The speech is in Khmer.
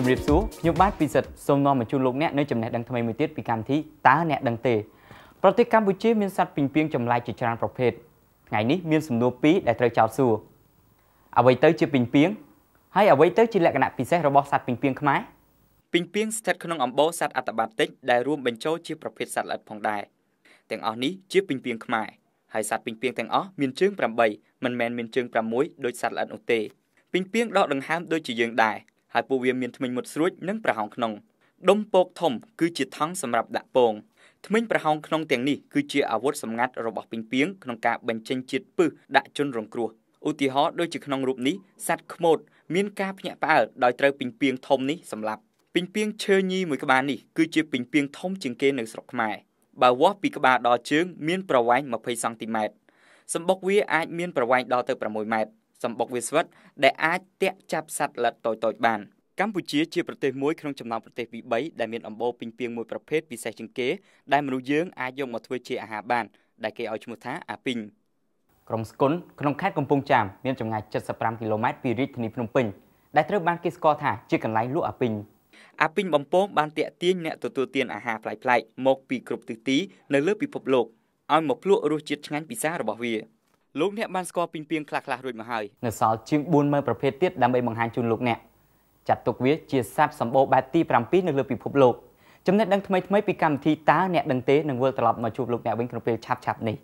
ជំរាបសួរខ្ញុំបាទពិសិដ្ឋសូមនាំមកជូនលោកអ្នកនៅចំណេះដឹងថ្មីមួយទៀតពីកម្មវិធីតើអ្នកដឹងទេប្រទេសកម្ពុជាមានសត្វពីងពីងចម្លែកជាច្រើនប្រភេទថ្ងៃនេះមានសំណួរពីរដែលត្រូវចោទសួរអ្វីទៅជាពីងពីងហើយអ្វីទៅជាលក្ខណៈពិសេសរបស់សត្វពីងពីងខ្មែរពីងពីងស្ថិតក្នុងអំបូរសត្វអត្តបាតិចដែលរួមបញ្ចូលជាប្រភេទសត្វល្អិតផងដែរទាំងអស់នេះជាពីងពីងខ្មែរហើយសត្វពីងពីងទាំងអស់មានជើង8មិនមែនមានជើង6ដោយសត្វល្អិតនោះទេពីងពីងដកដង្ហើមដូចជាយើងដែរហើយពួកវាមានធ្មេញមុតស្រួចនិងប្រហោងក្នុងដុំពកធំ គឺជាថង់សម្រាប់ដាក់ពងធ្មេញប្រហោងក្នុងទាំងនេះគឺជាអាវុធសម្ងាត់របស់ពេញពីងក្នុងការបញ្ចេញជាតិពឹសដាក់ជនរងគ្រោះឧទាហរណ៍ដូចជាក្នុងរូបនេះសត្វខ្មោចមាន ការភ្ញាក់ផ្អើលដោយត្រូវពេញពីងធំនេះសម្លាប់ពេញពីងឈើញីមួយក្បាលនេះគឺជាពេញពីងធំជាងគេនៅស្រុកខ្មែរបើវាស់ពីក្បាលដល់ជើង មានប្រវែង20សង់ទីម៉ែត្រសម្បុកវាអាចមានប្រវែងដល់ទៅ6ម៉ែត្រសម្បុកវាស្វិតដែលអាចទាក់ចាប់សត្វល្អិតតូចតូចបានកម្ពុជាជាប្រទេសមួយក្នុងចំណោមប្រទេសទី3ដែលមានអំបូរពេញពាងមួយប្រភេទពិសេសជាងគេ ដែលមនុស្សយើងអាចយកមកធ្វើជាអាហារបានដែលគេឲ្យឈ្មោះថាអាពីងក្រុងស្គុនក្នុងខេត្តកំពង់ចាមមានចម្ងាយ75គីឡូម៉ែត្រពីរាជធានីភ្នំពេញដែលត្រូវបានគេស្គាល់ថាជាកន្លែងលក់អាពីងអាពីងបំពងបានតាក់ទាញអ្នកទទួលទានអាហារប្លែកៗមកពីគ្រប់ទិសទីនៅលើពិភពលោកឲ្យមកភ្លក់រសជាតិឆ្ងាញ់ពិសារបស់វា។លោកអ្នកបានស្គាល់ពីងពីងខ្លះខ្លះរួចមកហើយនៅសល់ជាង40000ប្រភេទទៀតដើម្បីបង្ហាញជូនលោកអ្នកចាត់ទុកវាជាសត្វសម្បូរបែបទី7នៅលើពិភពលោកចំណេះដឹងថ្មីថ្មីពីកម្មវិធីតាអ្នកដឹងទេនឹងវិលត្រឡប់មកជួបលោកអ្នកវិញក្នុងពេលឆាប់ៗនេះ